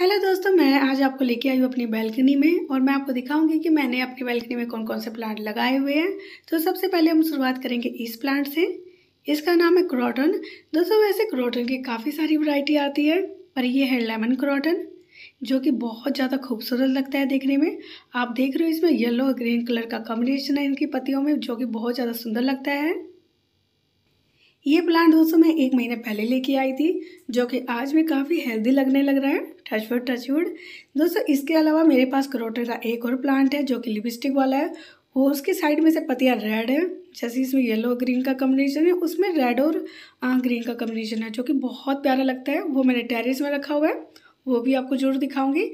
hello दोस्तों मैं आज आपको लेके आई हूँ अपनी बैल्कनी में और मैं आपको दिखाऊंगी कि मैंने अपनी बैल्कनी में कौन कौन से प्लांट लगाए हुए हैं तो सबसे पहले हम शुरुआत करेंगे इस प्लांट से इसका नाम है क्रॉटन दोस्तों वैसे क्रॉटन की काफ़ी सारी वैरायटी आती है पर ये है लेमन क्रॉटन जो कि बहुत ज़्यादा खूबसूरत लगता है देखने में आप देख रहे हो इसमें येलो और ग्रीन कलर का कॉम्बिनेशन है इनकी पत्तियों में जो कि बहुत ज़्यादा सुंदर लगता है ये प्लांट दोस्तों मैं एक महीने पहले लेके आई थी जो कि आज भी काफ़ी हेल्दी लगने लग रहा है टचवुड टचवुड दोस्तों इसके अलावा मेरे पास करोटे का एक और प्लांट है जो कि लिपस्टिक वाला है वो उसके साइड में से पतिया रेड है जैसे इसमें येलो ग्रीन का कम्बिनेशन है उसमें रेड और ग्रीन का कम्बिनेशन है जो कि बहुत प्यारा लगता है वो मैंने टेरिस में रखा हुआ है वो भी आपको जरूर दिखाऊंगी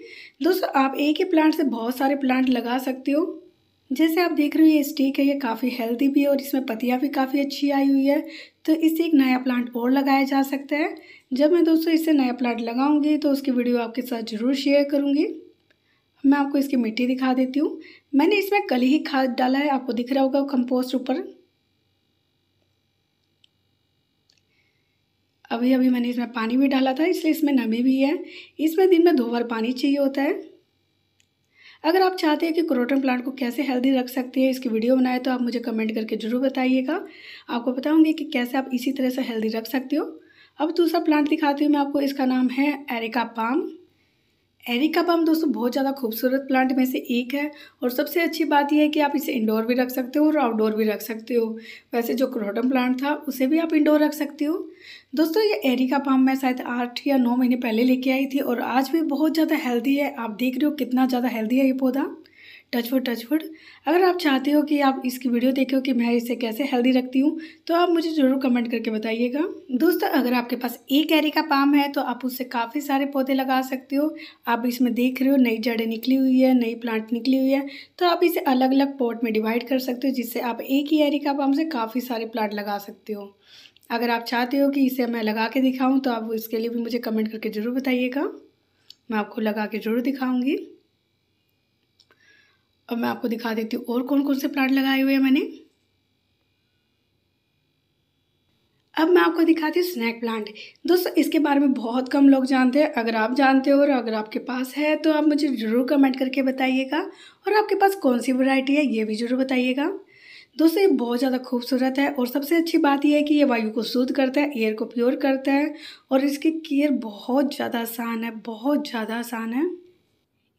दोस्तों आप एक ही प्लांट से बहुत सारे प्लांट लगा सकते हो जैसे आप देख रहे हो ये स्टीक है ये काफ़ी हेल्दी भी है और इसमें पतिया भी काफ़ी अच्छी आई हुई है तो इससे एक नया प्लांट और लगाया जा सकता है जब मैं दोस्तों इससे नया प्लांट लगाऊंगी तो उसकी वीडियो आपके साथ ज़रूर शेयर करूँगी मैं आपको इसकी मिट्टी दिखा देती हूँ मैंने इसमें कल ही खाद डाला है आपको दिख रहा होगा कंपोस्ट ऊपर अभी अभी मैंने इसमें पानी भी डाला था इसलिए इसमें नमी भी है इसमें दिन में दो बार पानी चाहिए होता है अगर आप चाहते हैं कि क्रोटन प्लांट को कैसे हेल्दी रख सकते हैं इसकी वीडियो बनाए तो आप मुझे कमेंट करके ज़रूर बताइएगा आपको बताऊँगी कि कैसे आप इसी तरह से हेल्दी रख सकते हो अब दूसरा प्लांट दिखाती हूँ मैं आपको इसका नाम है एरिका पाम एरिका पाम दोस्तों बहुत ज़्यादा खूबसूरत प्लांट में से एक है और सबसे अच्छी बात यह है कि आप इसे इंडोर भी रख सकते हो और आउटडोर भी रख सकते हो वैसे जो क्रोटम प्लांट था उसे भी आप इंडोर रख सकते हो दोस्तों ये एरिका पाम मैं शायद आठ या नौ महीने पहले लेके आई थी और आज भी बहुत ज़्यादा हेल्दी है आप देख रहे हो कितना ज़्यादा हेल्दी है ये पौधा टचवुड टचवुड अगर आप चाहते हो कि आप इसकी वीडियो देखो कि मैं इसे कैसे हेल्दी रखती हूँ तो आप मुझे ज़रूर कमेंट करके बताइएगा दोस्तों अगर आपके पास एक एरी का पाम है तो आप उससे काफ़ी सारे पौधे लगा सकते हो आप इसमें देख रहे हो नई जड़ें निकली हुई है नई प्लांट निकली हुई है तो आप इसे अलग अलग पॉट में डिवाइड कर सकते हो जिससे आप एक ही एरी का पाम से काफ़ी सारे प्लांट लगा सकते हो अगर आप चाहते हो कि इसे मैं लगा के दिखाऊं तो आप इसके लिए भी मुझे कमेंट करके ज़रूर बताइएगा मैं आपको लगा के ज़रूर दिखाऊंगी अब मैं आपको दिखा देती हूँ और कौन कौन से प्लांट लगाए हुए हैं मैंने अब मैं आपको दिखाती हूँ स्नैक प्लांट दोस्तों इसके बारे में बहुत कम लोग जानते हैं अगर आप जानते हो और अगर आपके पास है तो आप मुझे ज़रूर कमेंट करके बताइएगा और आपके पास कौन सी वैरायटी है ये भी ज़रूर बताइएगा दोस्तों ये बहुत ज़्यादा खूबसूरत है और सबसे अच्छी बात यह है कि ये वायु को शुद्ध करता है एयर को प्योर करता है और इसकी केयर बहुत ज़्यादा आसान है बहुत ज़्यादा आसान है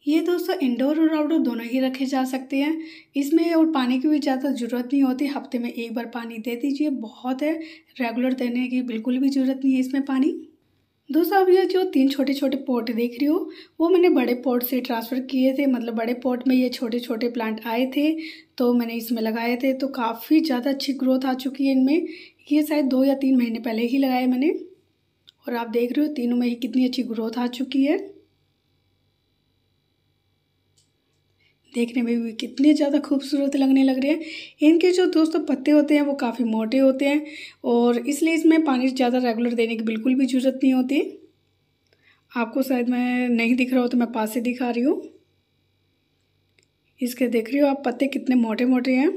ये दोस्तों इंडोर और आउटडोर दोनों ही रखे जा सकते हैं इसमें और पानी की भी ज़्यादा ज़रूरत नहीं होती हफ्ते में एक बार पानी दे दीजिए बहुत है रेगुलर देने की बिल्कुल भी ज़रूरत नहीं है इसमें पानी दोस्तों अब ये जो तीन छोटे छोटे पॉट देख रही हो वो मैंने बड़े पॉट से ट्रांसफ़र किए थे मतलब बड़े पॉट में ये छोटे छोटे प्लांट आए थे तो मैंने इसमें लगाए थे तो काफ़ी ज़्यादा अच्छी ग्रोथ आ चुकी है इनमें ये शायद दो या तीन महीने पहले ही लगाए मैंने और आप देख रहे हो तीनों में ही कितनी अच्छी ग्रोथ आ चुकी है देखने में भी कितने ज़्यादा खूबसूरत लगने लग रहे हैं इनके जो दोस्तों पत्ते होते हैं वो काफ़ी मोटे होते हैं और इसलिए इसमें पानी ज़्यादा रेगुलर देने की बिल्कुल भी ज़रूरत नहीं होती आपको शायद मैं नहीं दिख रहा हो तो मैं पास से दिखा रही हूँ इसके देख रही हो आप पत्ते कितने मोटे मोटे हैं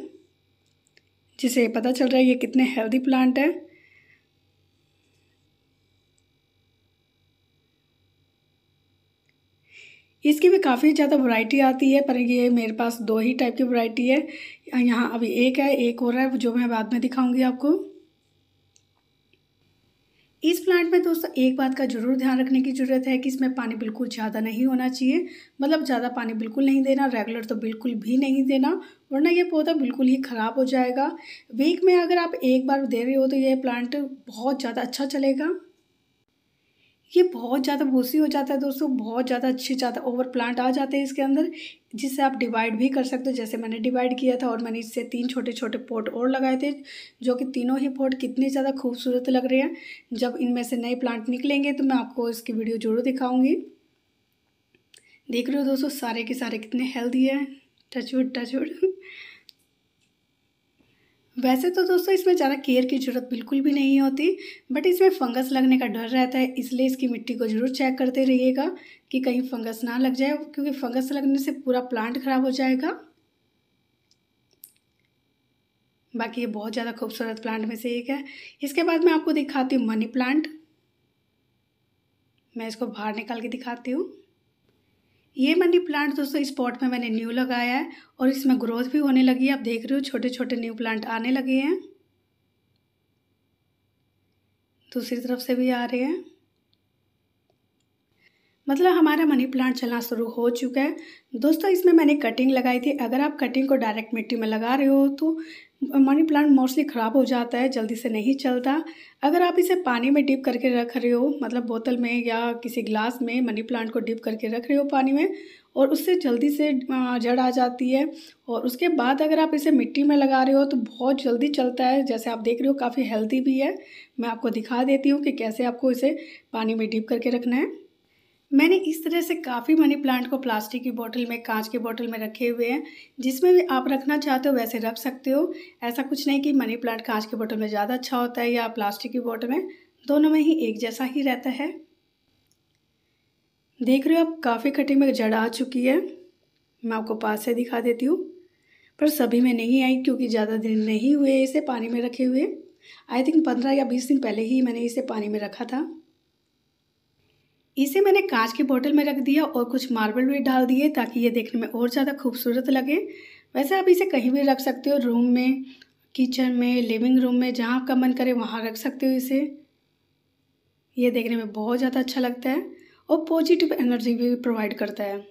जिसे पता चल रहा है ये कितने हेल्दी प्लांट हैं इसकी भी काफ़ी ज़्यादा वैरायटी आती है पर ये मेरे पास दो ही टाइप की वैरायटी है यहाँ अभी एक है एक और है जो मैं बाद में दिखाऊंगी आपको इस प्लांट में दोस्तों एक बात का ज़रूर ध्यान रखने की ज़रूरत है कि इसमें पानी बिल्कुल ज़्यादा नहीं होना चाहिए मतलब ज़्यादा पानी बिल्कुल नहीं देना रेगुलर तो बिल्कुल भी नहीं देना वरना ये पौधा बिल्कुल ही ख़राब हो जाएगा वीक में अगर आप एक बार दे रहे हो तो ये प्लांट बहुत ज़्यादा अच्छा चलेगा ये बहुत ज़्यादा भूसी हो जाता है दोस्तों बहुत ज़्यादा अच्छे ज़्यादा ओवर प्लांट आ जाते हैं इसके अंदर जिसे आप डिवाइड भी कर सकते हो जैसे मैंने डिवाइड किया था और मैंने इससे तीन छोटे छोटे पोट और लगाए थे जो कि तीनों ही पोट कितने ज़्यादा खूबसूरत लग रहे हैं जब इनमें से नए प्लांट निकलेंगे तो मैं आपको इसकी वीडियो जरूर दिखाऊँगी देख रहे हो दोस्तों सारे के सारे कितने हेल्दी हैं टचवुड टचवुड वैसे तो दोस्तों इसमें ज़्यादा केयर की ज़रूरत बिल्कुल भी नहीं होती बट इसमें फंगस लगने का डर रहता है इसलिए इसकी मिट्टी को ज़रूर चेक करते रहिएगा कि कहीं फंगस ना लग जाए क्योंकि फंगस लगने से पूरा प्लांट ख़राब हो जाएगा बाकी ये बहुत ज़्यादा खूबसूरत प्लांट में से एक है इसके बाद मैं आपको दिखाती हूँ मनी प्लांट मैं इसको बाहर निकाल के दिखाती हूँ ये मनी प्लांट दोस्तों इस पॉट में मैंने न्यू लगाया है और इसमें ग्रोथ भी होने लगी है आप देख रहे हो छोटे छोटे न्यू प्लांट आने लगे हैं दूसरी तरफ से भी आ रहे हैं मतलब हमारा मनी प्लांट चलना शुरू हो चुका है दोस्तों इसमें मैंने कटिंग लगाई थी अगर आप कटिंग को डायरेक्ट मिट्टी में लगा रहे हो तो मनी प्लांट मोस्टली ख़राब हो जाता है जल्दी से नहीं चलता अगर आप इसे पानी में डिप करके रख रहे हो मतलब बोतल में या किसी ग्लास में मनी प्लांट को डिप करके रख रहे हो पानी में और उससे जल्दी से जड़ आ जाती है और उसके बाद अगर आप इसे मिट्टी में लगा रहे हो तो बहुत जल्दी चलता है जैसे आप देख रहे हो काफ़ी हेल्दी भी है मैं आपको दिखा देती हूँ कि कैसे आपको इसे पानी में डिप करके रखना है मैंने इस तरह से काफ़ी मनी प्लांट को प्लास्टिक की बोतल में कांच की बोतल में रखे हुए हैं जिसमें भी आप रखना चाहते हो वैसे रख सकते हो ऐसा कुछ नहीं कि मनी प्लांट कांच की बोतल में ज़्यादा अच्छा होता है या प्लास्टिक की बोतल में दोनों में ही एक जैसा ही रहता है देख रहे हो आप काफ़ी कटिंग में जड़ आ चुकी है मैं आपको पास से दिखा देती हूँ पर सभी में नहीं आई क्योंकि ज़्यादा दिन नहीं हुए इसे पानी में रखे हुए आई थिंक पंद्रह या बीस दिन पहले ही मैंने इसे पानी में रखा था इसे मैंने कांच की बोतल में रख दिया और कुछ मार्बल भी डाल दिए ताकि ये देखने में और ज़्यादा खूबसूरत लगे वैसे आप इसे कहीं भी रख सकते हो रूम में किचन में लिविंग रूम में जहाँ आपका मन करे वहाँ रख सकते हो इसे ये देखने में बहुत ज़्यादा अच्छा लगता है और पॉजिटिव एनर्जी भी प्रोवाइड करता है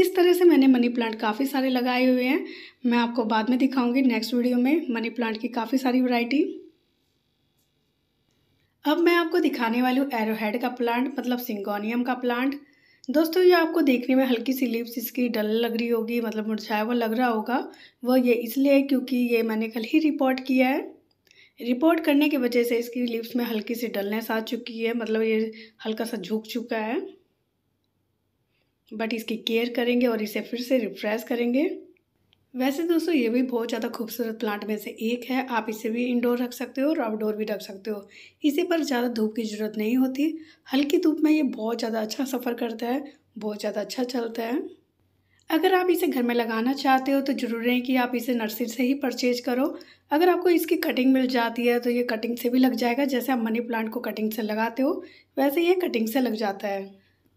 इस तरह से मैंने मनी प्लांट काफ़ी सारे लगाए हुए हैं मैं आपको बाद में दिखाऊंगी नेक्स्ट वीडियो में मनी प्लांट की काफ़ी सारी वैरायटी अब मैं आपको दिखाने वाली हूँ एरोहेड का प्लांट मतलब सिंगोनियम का प्लांट दोस्तों ये आपको देखने में हल्की सी लिप्स इसकी डल लग रही होगी मतलब मुरझाया हुआ लग रहा होगा वह ये इसलिए क्योंकि ये मैंने कल ही रिपोर्ट किया है रिपोर्ट करने की वजह से इसकी लिप्स में हल्की सी डलनेस आ चुकी है मतलब ये हल्का सा झुक चुका है बट इसकी केयर करेंगे और इसे फिर से रिफ्रेश करेंगे वैसे दोस्तों ये भी बहुत ज़्यादा खूबसूरत प्लांट में से एक है आप इसे भी इंडोर रख सकते हो और आउटडोर भी रख सकते हो इसे पर ज़्यादा धूप की ज़रूरत नहीं होती हल्की धूप में ये बहुत ज़्यादा अच्छा सफ़र करता है बहुत ज़्यादा अच्छा चलता है अगर आप इसे घर में लगाना चाहते हो तो ज़रूर है कि आप इसे नर्सरी से ही परचेज करो अगर आपको इसकी कटिंग मिल जाती है तो ये कटिंग से भी लग जाएगा जैसे आप मनी प्लांट को कटिंग से लगाते हो वैसे ये कटिंग से लग जाता है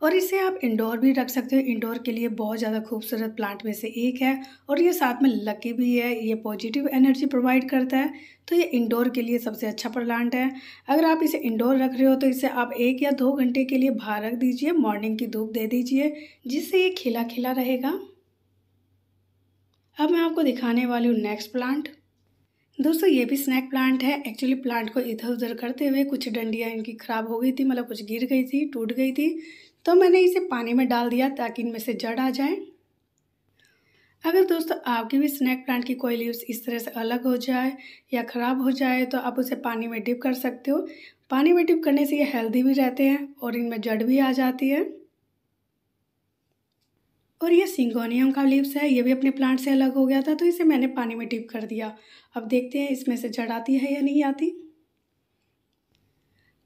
और इसे आप इंडोर भी रख सकते हो इंडोर के लिए बहुत ज़्यादा खूबसूरत प्लांट में से एक है और ये साथ में लकी भी है ये पॉजिटिव एनर्जी प्रोवाइड करता है तो ये इंडोर के लिए सबसे अच्छा प्लांट है अगर आप इसे इंडोर रख रहे हो तो इसे आप एक या दो घंटे के लिए बाहर रख दीजिए मॉर्निंग की धूप दे दीजिए जिससे ये खिला खिला रहेगा अब मैं आपको दिखाने वाली हूँ नेक्स्ट प्लांट दोस्तों ये भी स्नैक प्लांट है एक्चुअली प्लांट को इधर उधर करते हुए कुछ डंडियाँ इनकी ख़राब हो गई थी मतलब कुछ गिर गई थी टूट गई थी तो मैंने इसे पानी में डाल दिया ताकि इनमें से जड़ आ जाए अगर दोस्तों आपकी भी स्नैक प्लांट की कोई लीव्स इस तरह से अलग हो जाए या ख़राब हो जाए तो आप उसे पानी में डिप कर सकते हो पानी में डिप करने से ये हेल्दी भी रहते हैं और इनमें जड़ भी आ जाती है और ये सिंगोनियम का लीव्स है ये भी अपने प्लांट से अलग हो गया था तो इसे मैंने पानी में डिप कर दिया अब देखते हैं इसमें से जड़ आती है या नहीं आती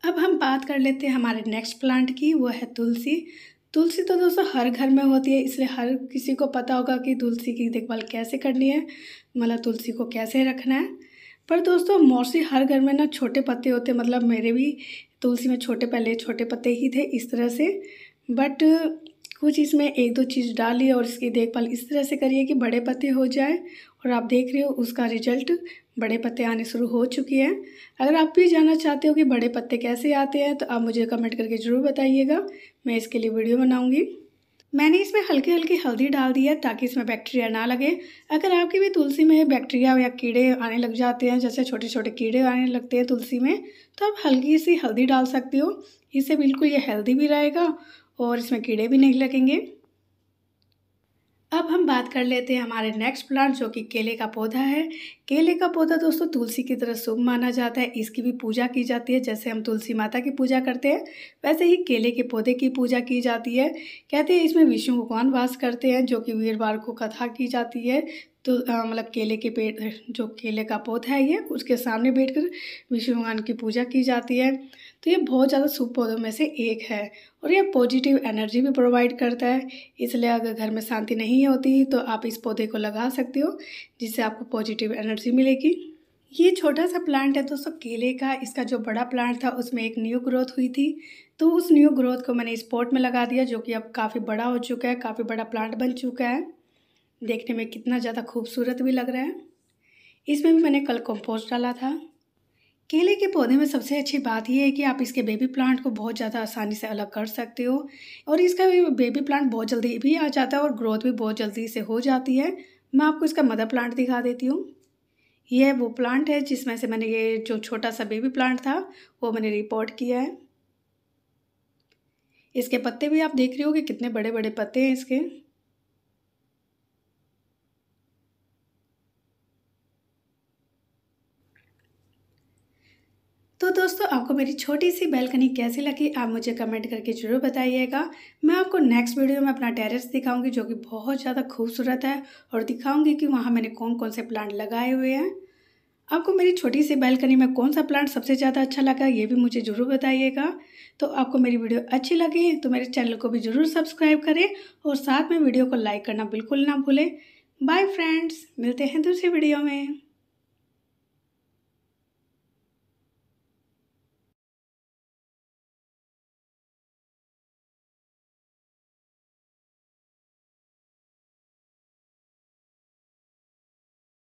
अब हम बात कर लेते हैं हमारे नेक्स्ट प्लांट की वो है तुलसी तुलसी तो दोस्तों हर घर में होती है इसलिए हर किसी को पता होगा कि तुलसी की देखभाल कैसे करनी है मतलब तुलसी को कैसे रखना है पर दोस्तों मोस्टली हर घर में ना छोटे पत्ते होते मतलब मेरे भी तुलसी में छोटे पहले छोटे पत्ते ही थे इस तरह से बट कुछ इसमें एक दो चीज़ डालिए और इसकी देखभाल इस तरह से करिए कि बड़े पत्ते हो जाए और आप देख रहे हो उसका रिजल्ट बड़े पत्ते आने शुरू हो चुकी हैं अगर आप भी जानना चाहते हो कि बड़े पत्ते कैसे आते हैं तो आप मुझे कमेंट करके ज़रूर बताइएगा मैं इसके लिए वीडियो बनाऊँगी मैंने इसमें हल्की हल्की हल्दी डाल दी है ताकि इसमें बैक्टीरिया ना लगे अगर आपकी भी तुलसी में बैक्टीरिया या कीड़े आने लग जाते हैं जैसे छोटे छोटे कीड़े आने लगते हैं तुलसी में तो आप हल्की सी हल्दी डाल सकते हो इससे बिल्कुल ये हेल्दी भी रहेगा और इसमें कीड़े भी नहीं लगेंगे अब हम बात कर लेते हैं हमारे नेक्स्ट प्लांट जो कि केले का पौधा है केले का पौधा दोस्तों तुलसी की तरह शुभ माना जाता है इसकी भी पूजा की जाती है जैसे हम तुलसी माता की पूजा करते हैं वैसे ही केले के पौधे की पूजा की जाती है कहते हैं इसमें विष्णु भगवान वास करते हैं जो कि वीरवार को कथा की जाती है तो मतलब केले के पेड़ जो केले का पौधा है ये उसके सामने बैठ विष्णु भगवान की पूजा की जाती है तो ये बहुत ज़्यादा शुभ पौधों में से एक है और ये पॉजिटिव एनर्जी भी प्रोवाइड करता है इसलिए अगर घर में शांति नहीं होती तो आप इस पौधे को लगा सकते हो जिससे आपको पॉजिटिव एनर्जी मिलेगी ये छोटा सा प्लांट है दोस्तों केले का इसका जो बड़ा प्लांट था उसमें एक न्यू ग्रोथ हुई थी तो उस न्यू ग्रोथ को मैंने इस पॉट में लगा दिया जो कि अब काफ़ी बड़ा हो चुका है काफ़ी बड़ा प्लांट बन चुका है देखने में कितना ज़्यादा खूबसूरत भी लग रहा है इसमें भी मैंने कल कंपोस्ट डाला था केले के पौधे में सबसे अच्छी बात यह है कि आप इसके बेबी प्लांट को बहुत ज़्यादा आसानी से अलग कर सकते हो और इसका बेबी प्लांट बहुत जल्दी भी आ जाता है और ग्रोथ भी बहुत जल्दी से हो जाती है मैं आपको इसका मदर प्लांट दिखा देती हूँ यह वो प्लांट है जिसमें से मैंने ये जो छोटा सा बेबी प्लांट था वो मैंने रिपोर्ट किया है इसके पत्ते भी आप देख रहे हो कि कितने बड़े बड़े पत्ते हैं इसके तो दोस्तों आपको मेरी छोटी सी बैल्कनी कैसी लगी आप मुझे कमेंट करके ज़रूर बताइएगा मैं आपको नेक्स्ट वीडियो में अपना टेरेस दिखाऊंगी जो कि बहुत ज़्यादा खूबसूरत है और दिखाऊंगी कि वहाँ मैंने कौन कौन से प्लांट लगाए हुए हैं आपको मेरी छोटी सी बैल्कनी में कौन सा प्लांट सबसे ज़्यादा अच्छा लगा ये भी मुझे ज़रूर बताइएगा तो आपको मेरी वीडियो अच्छी लगी तो मेरे चैनल को भी ज़रूर सब्सक्राइब करें और साथ में वीडियो को लाइक करना बिल्कुल ना भूलें बाय फ्रेंड्स मिलते हैं दूसरी वीडियो में